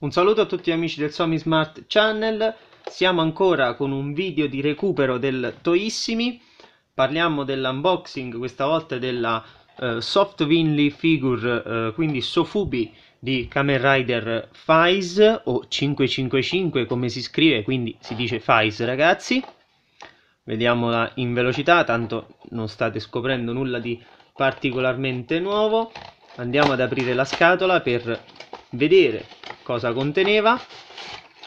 Un saluto a tutti amici del Somi Smart Channel, siamo ancora con un video di recupero del Toissimi, parliamo dell'unboxing questa volta della uh, Soft Winley Figure, uh, quindi Sofubi di Kamen Rider Fize o 555 come si scrive, quindi si dice Fize ragazzi. Vediamola in velocità, tanto non state scoprendo nulla di particolarmente nuovo. Andiamo ad aprire la scatola per vedere cosa conteneva.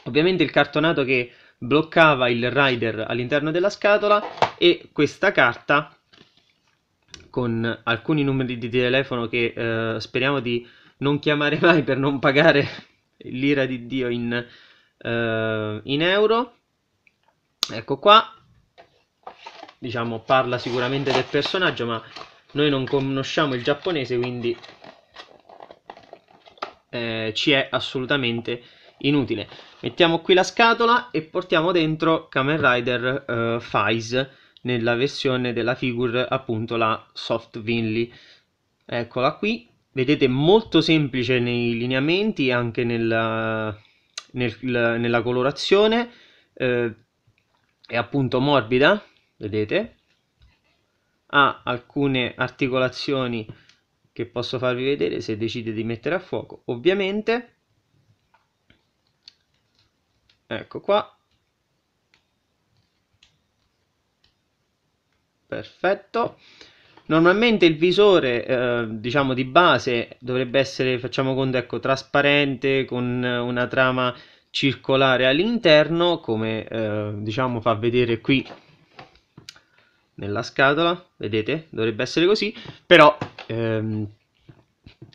Ovviamente il cartonato che bloccava il rider all'interno della scatola e questa carta con alcuni numeri di telefono che eh, speriamo di non chiamare mai per non pagare l'ira di Dio in, eh, in euro. Ecco qua, diciamo parla sicuramente del personaggio ma noi non conosciamo il giapponese quindi eh, ci è assolutamente inutile. Mettiamo qui la scatola e portiamo dentro Kamen Rider eh, Fize nella versione della figure appunto la Soft Vinley. Eccola qui, vedete molto semplice nei lineamenti anche nella, nel, nella colorazione, eh, è appunto morbida, vedete, ha alcune articolazioni che posso farvi vedere se decide di mettere a fuoco ovviamente ecco qua perfetto normalmente il visore eh, diciamo di base dovrebbe essere facciamo conto ecco trasparente con eh, una trama circolare all'interno come eh, diciamo fa vedere qui nella scatola vedete dovrebbe essere così però ehm,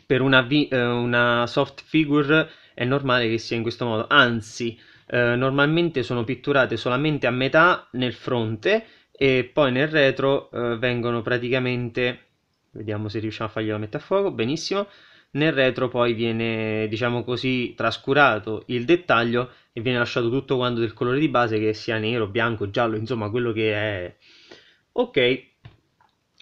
per una, vi- eh, una soft figure è normale che sia in questo modo, anzi eh, normalmente sono pitturate solamente a metà nel fronte e poi nel retro eh, vengono praticamente, vediamo se riusciamo a fargliela mettere a fuoco, benissimo, nel retro poi viene diciamo così trascurato il dettaglio e viene lasciato tutto quanto del colore di base che sia nero, bianco, giallo, insomma quello che è. Ok,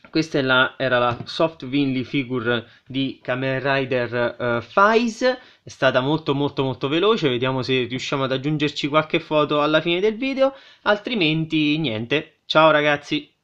questa la, era la soft Winley figure di Kamen Rider uh, eh, Fize, è stata molto molto molto veloce, vediamo se riusciamo ad aggiungerci qualche foto alla fine del video, altrimenti niente, ciao ragazzi!